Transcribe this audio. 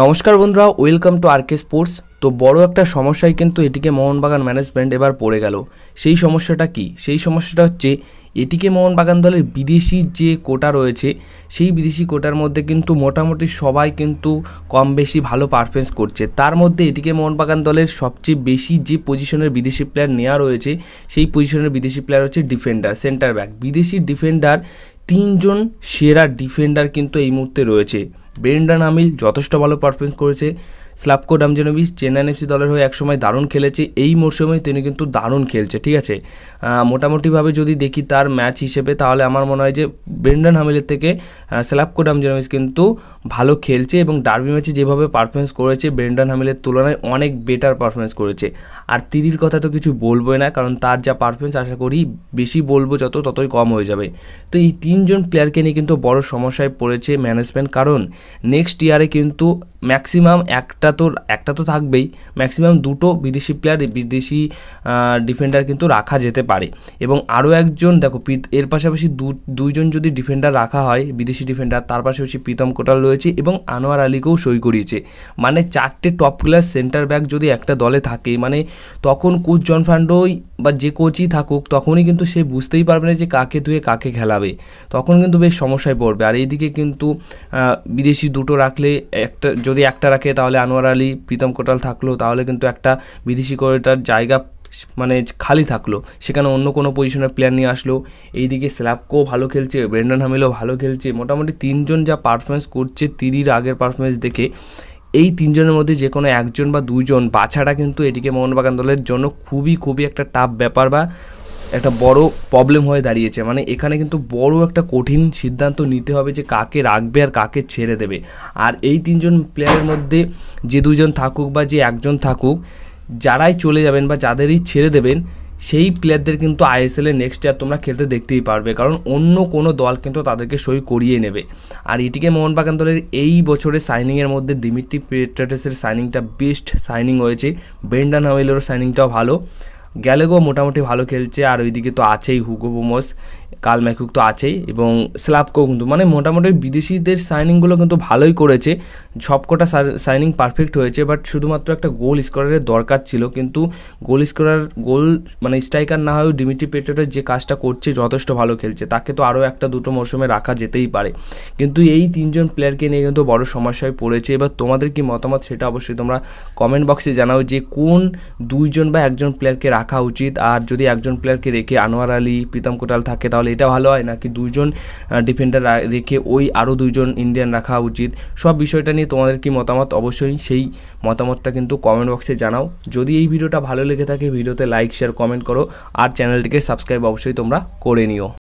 নমস্কার বন্ধুরা welcome to K sports তো বড় একটা সমস্যায় কিন্তু এটিকে মোহনবাগান ম্যানেজমেন্ট এবার পড়ে গেল সেই সমস্যাটা কি সেই সমস্যাটা হচ্ছে এটিকে মোহনবাগান দলের বিদেশি যে কোটা রয়েছে সেই বিদেশি কোটার মধ্যে কিন্তু মোটামুটি সবাই কিন্তু কম বেশি ভালো পারফরমেন্স করছে তার মধ্যে এটিকে মোহনবাগান দলের সবচেয়ে বেশি যে পজিশনের বিদেশি প্লেয়ার নেওয়া রয়েছে সেই পজিশনের বিদেশি প্লেয়ার হচ্ছে ডিফেন্ডার সেন্টার ব্যাক বিদেশি ডিফেন্ডার তিনজন সেরা ডিফেন্ডার কিন্তু এই মুহূর্তে রয়েছে বেরেন্ডান আমিল যথেষ্ট ভালো পারফরমেন্স করেছে স্লাপকো ডামজেনোভিচ চেন্নাইন এফসি দলের হয়ে একসময় দারুণ খেলেছে এই মরশুমেই তিনি কিন্তু দারুণ খেলছে ঠিক আছে মোটামুটিভাবে যদি দেখি তার ম্যাচ হিসেবে তাহলে আমার মনে হয় যে ব্রেন্ডন হামিলের থেকে স্লাপকো ডামজেনোভিচ কিন্তু ভালো খেলছে এবং ডার্বি ম্যাচে যেভাবে পারফরমেন্স করেছে ব্রেন্ডন হামিলের তুলনায় অনেক বেটার পারফরমেন্স করেছে আর তিরির কথা তো কিছু বলবোই না কারণ তার যা পারফরমেন্স আশা করি বেশি বলবো যত ততই কম হয়ে যাবে তো এই তিনজন প্লেয়ারকে নিয়ে কিন্তু বড় সমস্যায় পড়েছে ম্যানেজমেন্ট কারণ নেক্সট ইয়ারে কিন্তু ম্যাক্সিমাম একটা তো একটা তো থাকবেই ম্যাক্সিমাম দুটো বিদেশি প্লেয়ার বিদেশি ডিফেন্ডার কিন্তু রাখা যেতে পারে এবং আরও একজন দেখো এর পাশাপাশি দুইজন যদি ডিফেন্ডার রাখা হয় বিদেশি ডিফেন্ডার তার পাশাপাশি প্রীতম কোটাল রয়েছে এবং আনোয়ার আলীকেও সই করিয়েছে মানে চারটে টপ ক্লাস সেন্টার ব্যাক যদি একটা দলে থাকে মানে তখন কোচ জনফান্ডোই বা যে কোচই থাকুক তখনই কিন্তু সে বুঝতেই পারবে না যে কাকে ধুয়ে কাকে খেলাবে তখন কিন্তু বেশ সমস্যায় পড়বে আর এইদিকে কিন্তু বিদেশি দুটো রাখলে একটা যদি একটা রাখে তাহলে আনোয়ার আলী প্রীতম কোটাল থাকলো তাহলে কিন্তু একটা বিদেশি কোটার জায়গা মানে খালি থাকলো সেখানে অন্য কোনো পজিশনের প্লেয়ার নিয়ে আসলো এইদিকে স্ল্যাপকোও ভালো খেলছে ব্রেন্ডন হামিলও ভালো খেলছে মোটামুটি তিনজন যা পারফরমেন্স করছে তিরির আগের পারফরমেন্স দেখে এই তিনজনের মধ্যে যে কোনো একজন বা দুজন বাছাটা কিন্তু এটিকে মোহনবাগান দলের জন্য খুবই খুবই একটা টাফ ব্যাপার বা একটা বড় প্রবলেম হয়ে দাঁড়িয়েছে মানে এখানে কিন্তু বড় একটা কঠিন সিদ্ধান্ত নিতে হবে যে কাকে রাখবে আর কাকে ছেড়ে দেবে আর এই তিনজন প্লেয়ারের মধ্যে যে দুজন থাকুক বা যে একজন থাকুক যারাই চলে যাবেন বা যাদেরই ছেড়ে দেবেন সেই প্লেয়ারদের কিন্তু আইএসএলের নেক্সট ইয়ার তোমরা খেলতে দেখতেই পারবে কারণ অন্য কোনো দল কিন্তু তাদেরকে সই করিয়ে নেবে আর এটিকে মোহনবাগান দলের এই বছরে সাইনিংয়ের মধ্যে দিমিত্রি পেট্রাটেসের সাইনিংটা বেস্ট সাইনিং হয়েছে ব্রেন্ডান হাওয়েলেরও সাইনিংটাও ভালো গ্যালেগো মোটামুটি ভালো খেলছে আর ওইদিকে তো আছেই হুগো বোমস কাল ম্যাকুক তো আছেই এবং স্ল্যাপকো কিন্তু মানে মোটামুটি বিদেশিদের সাইনিংগুলো কিন্তু ভালোই করেছে সবকটা সাইনিং পারফেক্ট হয়েছে বাট শুধুমাত্র একটা গোল স্কোরারের দরকার ছিল কিন্তু গোল স্কোরার গোল মানে স্ট্রাইকার না হয়েও ডিমিটি পেটেটের যে কাজটা করছে যথেষ্ট ভালো খেলছে তাকে তো আরও একটা দুটো মৌসুমে রাখা যেতেই পারে কিন্তু এই তিনজন প্লেয়ারকে নিয়ে কিন্তু বড় সমস্যায় পড়েছে এবার তোমাদের কি মতামত সেটা অবশ্যই তোমরা কমেন্ট বক্সে জানাও যে কোন দুইজন বা একজন প্লেয়ারকে রাখা রাখা উচিত আর যদি একজন প্লেয়ারকে রেখে আনোয়ার আলী প্রীতম কোটাল থাকে তাহলে এটা ভালো হয় নাকি দুজন ডিফেন্ডার রেখে ওই আরও দুইজন ইন্ডিয়ান রাখা উচিত সব বিষয়টা নিয়ে তোমাদের কি মতামত অবশ্যই সেই মতামতটা কিন্তু কমেন্ট বক্সে জানাও যদি এই ভিডিওটা ভালো লেগে থাকে ভিডিওতে লাইক শেয়ার কমেন্ট করো আর চ্যানেলটিকে সাবস্ক্রাইব অবশ্যই তোমরা করে নিও